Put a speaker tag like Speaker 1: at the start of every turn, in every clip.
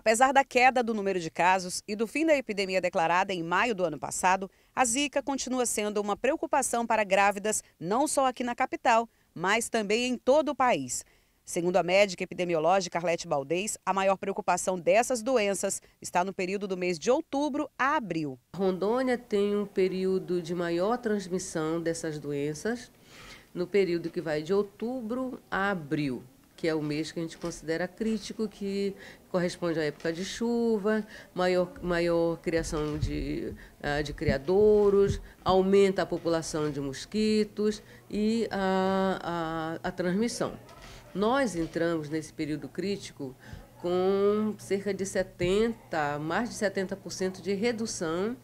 Speaker 1: Apesar da queda do número de casos e do fim da epidemia declarada em maio do ano passado, a Zika continua sendo uma preocupação para grávidas não só aqui na capital, mas também em todo o país. Segundo a médica epidemiológica Arlete Baldez, a maior preocupação
Speaker 2: dessas doenças está no período do mês de outubro a abril. Rondônia tem um período de maior transmissão dessas doenças, no período que vai de outubro a abril que é o mês que a gente considera crítico, que corresponde à época de chuva, maior, maior criação de, ah, de criadouros, aumenta a população de mosquitos e a, a, a transmissão. Nós entramos nesse período crítico com cerca de 70, mais de 70% de redução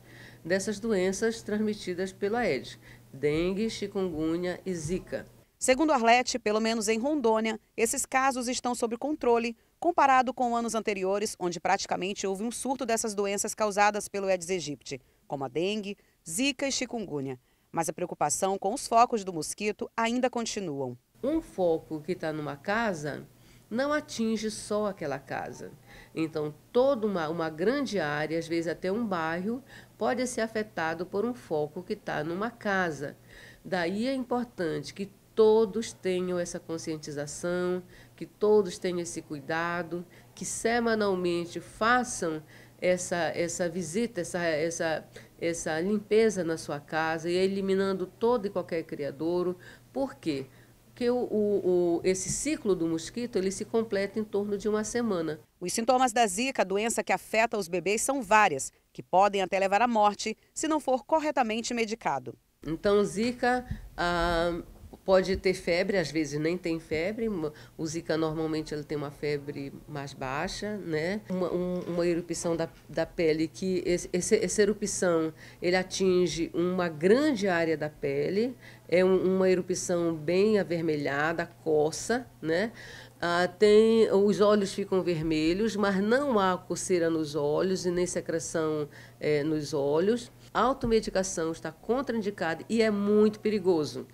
Speaker 2: dessas doenças transmitidas pela Aedes, dengue, chikungunya e zika. Segundo Arlete,
Speaker 1: pelo menos em Rondônia, esses casos estão sob controle, comparado com anos anteriores, onde praticamente houve um surto dessas doenças causadas pelo Aedes aegypti, como a dengue, zika e chikungunya. Mas a preocupação com os focos do mosquito ainda continuam.
Speaker 2: Um foco que está numa casa não atinge só aquela casa. Então, toda uma, uma grande área, às vezes até um bairro, pode ser afetado por um foco que está numa casa. Daí é importante que todos tenham essa conscientização, que todos tenham esse cuidado, que semanalmente façam essa, essa visita, essa, essa, essa limpeza na sua casa e eliminando todo e qualquer criadouro. Por quê? Porque o, o, o, esse ciclo do mosquito ele se completa em torno de uma semana. Os sintomas da
Speaker 1: zika, doença que afeta os bebês, são várias, que podem até levar à morte se não for
Speaker 2: corretamente medicado. Então, zika, ah, pode ter febre, às vezes nem tem febre. O Zika normalmente ele tem uma febre mais baixa, né? Uma, um, uma erupção da, da pele que esse, essa erupção ele atinge uma grande área da pele, é um, uma erupção bem avermelhada, coça, né? Ah, tem, os olhos ficam vermelhos, mas não há coceira nos olhos e nem secreção é, nos olhos. A automedicação está contraindicada e é muito perigoso.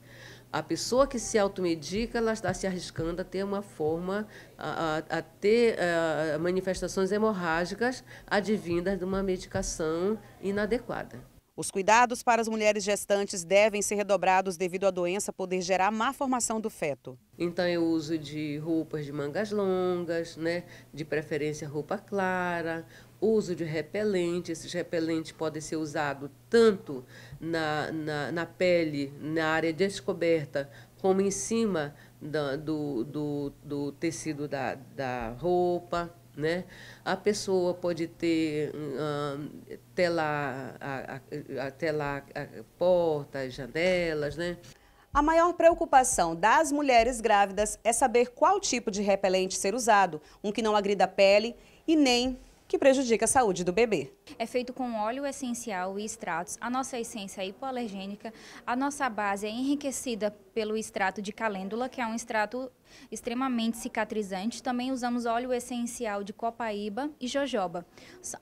Speaker 2: A pessoa que se automedica, ela está se arriscando a ter uma forma, a, a, ter a, eh, manifestações hemorrágicas advindas de uma medicação inadequada. Os cuidados
Speaker 1: para as mulheres gestantes devem ser redobrados devido à doença poder gerar má formação do feto.
Speaker 2: Então eu é uso de roupas de mangas longas, né? de preferência roupa clara, uso de repelente. Esses repelentes podem ser usados tanto na, na, na pele, na área descoberta, como em cima da, do, do, do tecido da, da roupa. Né? A pessoa pode ter um, telar, a, a, a, telar portas, janelas. Né? A maior preocupação das mulheres
Speaker 1: grávidas é saber qual tipo de repelente ser usado, um que não agrida a pele e nem que prejudica a saúde do bebê.
Speaker 3: É feito com óleo essencial e extratos. A nossa essência é hipoalergênica, a nossa base é enriquecida pelo extrato de calêndula, que é um extrato extremamente cicatrizante. Também usamos óleo essencial de copaíba e jojoba.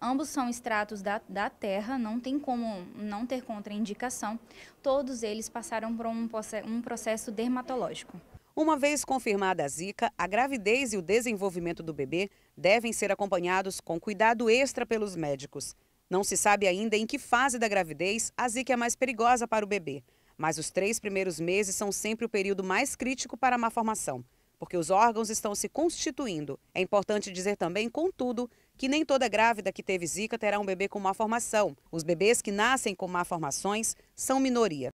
Speaker 3: Ambos são extratos da, da terra, não tem como não ter contraindicação. Todos eles passaram por um, um processo dermatológico.
Speaker 1: Uma vez confirmada a zika, a gravidez e o desenvolvimento do bebê devem ser acompanhados com cuidado extra pelos médicos. Não se sabe ainda em que fase da gravidez a zika é mais perigosa para o bebê, mas os três primeiros meses são sempre o período mais crítico para a malformação, porque os órgãos estão se constituindo. É importante dizer também, contudo, que nem toda grávida que teve zika terá um bebê com malformação. Os bebês que nascem com malformações são minoria.